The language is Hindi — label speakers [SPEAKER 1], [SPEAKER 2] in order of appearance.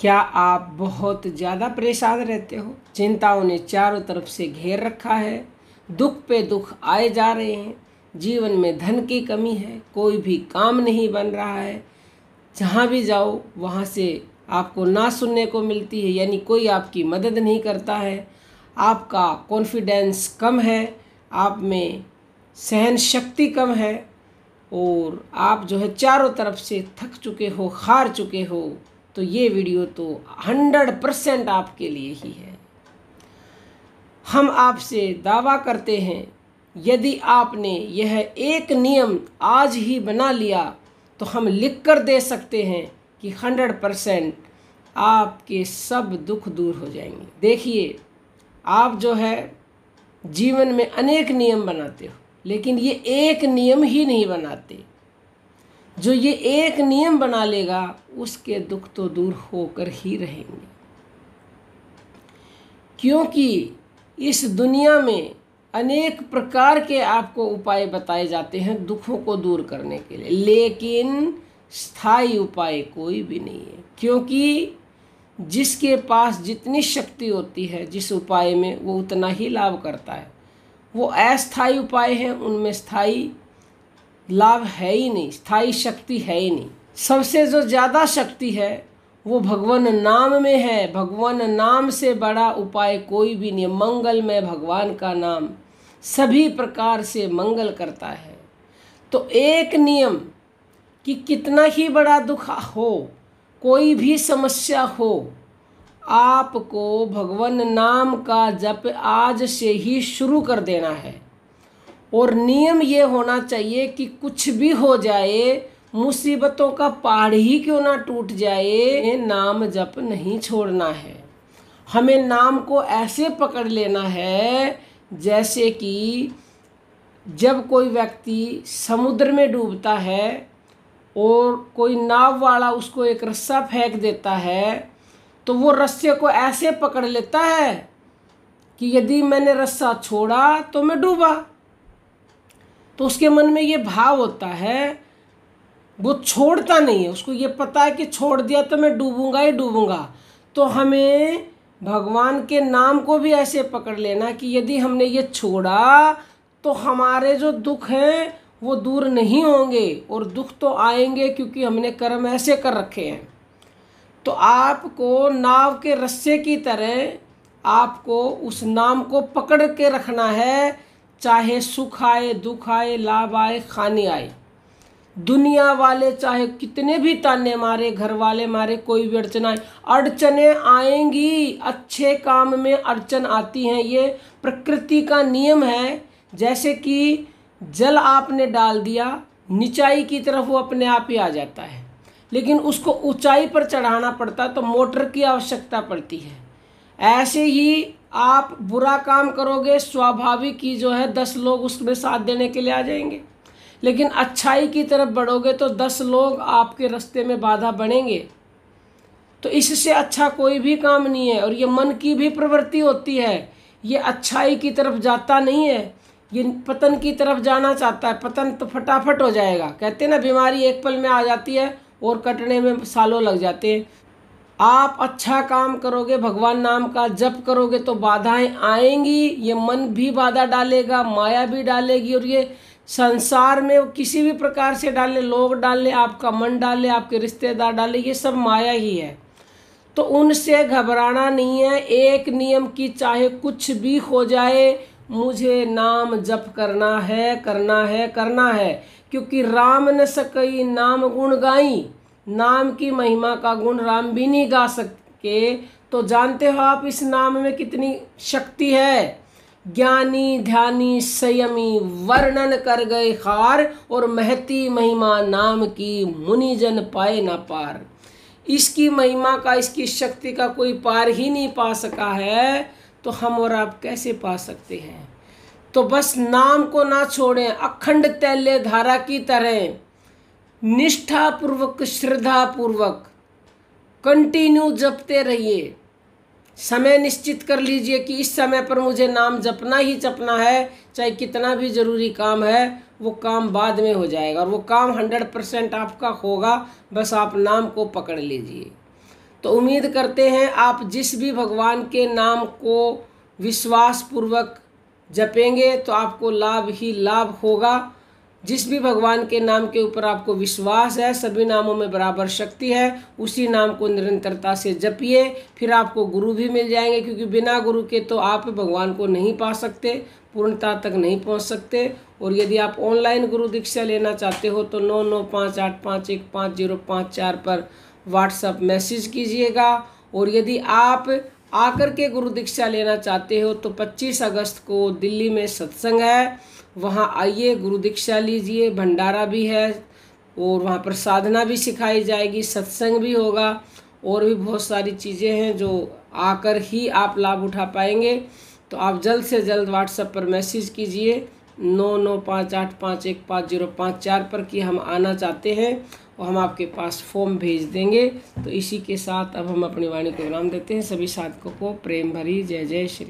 [SPEAKER 1] क्या आप बहुत ज़्यादा परेशान रहते हो चिंताओं ने चारों तरफ से घेर रखा है दुख पे दुख आए जा रहे हैं जीवन में धन की कमी है कोई भी काम नहीं बन रहा है जहाँ भी जाओ वहाँ से आपको ना सुनने को मिलती है यानी कोई आपकी मदद नहीं करता है आपका कॉन्फिडेंस कम है आप में सहन शक्ति कम है और आप जो है चारों तरफ से थक चुके हो हार चुके हो तो ये वीडियो तो हंड्रेड परसेंट आपके लिए ही है हम आपसे दावा करते हैं यदि आपने यह एक नियम आज ही बना लिया तो हम लिख कर दे सकते हैं कि हंड्रेड परसेंट आपके सब दुख दूर हो जाएंगे देखिए आप जो है जीवन में अनेक नियम बनाते हो लेकिन ये एक नियम ही नहीं बनाते जो ये एक नियम बना लेगा उसके दुख तो दूर होकर ही रहेंगे क्योंकि इस दुनिया में अनेक प्रकार के आपको उपाय बताए जाते हैं दुखों को दूर करने के लिए लेकिन स्थायी उपाय कोई भी नहीं है क्योंकि जिसके पास जितनी शक्ति होती है जिस उपाय में वो उतना ही लाभ करता है वो अस्थायी उपाय हैं उनमें स्थायी लाभ है ही नहीं स्थायी शक्ति है ही नहीं सबसे जो ज़्यादा शक्ति है वो भगवान नाम में है भगवान नाम से बड़ा उपाय कोई भी नहीं मंगल में भगवान का नाम सभी प्रकार से मंगल करता है तो एक नियम कि कितना ही बड़ा दुख हो कोई भी समस्या हो आपको भगवान नाम का जप आज से ही शुरू कर देना है और नियम ये होना चाहिए कि कुछ भी हो जाए मुसीबतों का पहाड़ ही क्यों ना टूट जाए नाम जप नहीं छोड़ना है हमें नाम को ऐसे पकड़ लेना है जैसे कि जब कोई व्यक्ति समुद्र में डूबता है और कोई नाव वाला उसको एक रस्सा फेंक देता है तो वो रस्से को ऐसे पकड़ लेता है कि यदि मैंने रस्सा छोड़ा तो मैं डूबा तो उसके मन में ये भाव होता है वो छोड़ता नहीं है उसको ये पता है कि छोड़ दिया तो मैं डूबूंगा ही डूबूंगा तो हमें भगवान के नाम को भी ऐसे पकड़ लेना कि यदि हमने ये छोड़ा तो हमारे जो दुख हैं वो दूर नहीं होंगे और दुख तो आएंगे क्योंकि हमने कर्म ऐसे कर रखे हैं तो आपको नाव के रस्से की तरह आपको उस नाम को पकड़ के रखना है चाहे सुख आए दुख आए लाभ आए खाने आए दुनिया वाले चाहे कितने भी ताने मारे घर वाले मारे कोई भी अड़चन आए अड़चने आएंगी अच्छे काम में अड़चन आती हैं ये प्रकृति का नियम है जैसे कि जल आपने डाल दिया निचाई की तरफ वो अपने आप ही आ जाता है लेकिन उसको ऊंचाई पर चढ़ाना पड़ता है तो मोटर की आवश्यकता पड़ती है ऐसे ही आप बुरा काम करोगे स्वाभाविक ही जो है दस लोग उसमें साथ देने के लिए आ जाएंगे लेकिन अच्छाई की तरफ बढ़ोगे तो दस लोग आपके रास्ते में बाधा बनेंगे तो इससे अच्छा कोई भी काम नहीं है और ये मन की भी प्रवृत्ति होती है ये अच्छाई की तरफ जाता नहीं है ये पतन की तरफ जाना चाहता है पतन तो फटाफट हो जाएगा कहते हैं ना बीमारी एक पल में आ जाती है और कटने में सालों लग जाते हैं आप अच्छा काम करोगे भगवान नाम का जप करोगे तो बाधाएं आएंगी ये मन भी बाधा डालेगा माया भी डालेगी और ये संसार में किसी भी प्रकार से डाले लोग डाले आपका मन डाले आपके रिश्तेदार डाले ये सब माया ही है तो उनसे घबराना नहीं है एक नियम की चाहे कुछ भी हो जाए मुझे नाम जप करना है करना है करना है क्योंकि राम ने सकई नाम गुण गाई नाम की महिमा का गुण राम भी नहीं गा सके तो जानते हो आप इस नाम में कितनी शक्ति है ज्ञानी ध्यानी संयमी वर्णन कर गए खार और महती महिमा नाम की मुनिजन पाए ना पार इसकी महिमा का इसकी शक्ति का कोई पार ही नहीं पा सका है तो हम और आप कैसे पा सकते हैं तो बस नाम को ना छोड़ें अखंड तैल्य धारा की तरह निष्ठापूर्वक श्रद्धापूर्वक कंटिन्यू जपते रहिए समय निश्चित कर लीजिए कि इस समय पर मुझे नाम जपना ही जपना है चाहे कितना भी ज़रूरी काम है वो काम बाद में हो जाएगा और वो काम हंड्रेड परसेंट आपका होगा बस आप नाम को पकड़ लीजिए तो उम्मीद करते हैं आप जिस भी भगवान के नाम को विश्वासपूर्वक जपेंगे तो आपको लाभ ही लाभ होगा जिस भी भगवान के नाम के ऊपर आपको विश्वास है सभी नामों में बराबर शक्ति है उसी नाम को निरंतरता से जपिए फिर आपको गुरु भी मिल जाएंगे क्योंकि बिना गुरु के तो आप भगवान को नहीं पा सकते पूर्णता तक नहीं पहुंच सकते और यदि आप ऑनलाइन गुरु दीक्षा लेना चाहते हो तो नौ नौ पाँच आठ पाँच एक पाँच जीरो पाँच चार पर व्हाट्सअप मैसेज कीजिएगा और यदि आप आकर के गुरु दीक्षा लेना चाहते हो तो 25 अगस्त को दिल्ली में सत्संग है वहाँ आइए गुरु दीक्षा लीजिए भंडारा भी है और वहाँ पर साधना भी सिखाई जाएगी सत्संग भी होगा और भी बहुत सारी चीज़ें हैं जो आकर ही आप लाभ उठा पाएंगे तो आप जल्द से जल्द व्हाट्सएप पर मैसेज कीजिए नौ नौ पाँच आठ पाँच एक पाँच जीरो पाँच चार पर कि हम आना चाहते हैं और हम आपके पास फॉर्म भेज देंगे तो इसी के साथ अब हम अपनी वाणी को विराम देते हैं सभी साधकों को प्रेम भरी जय जय श्री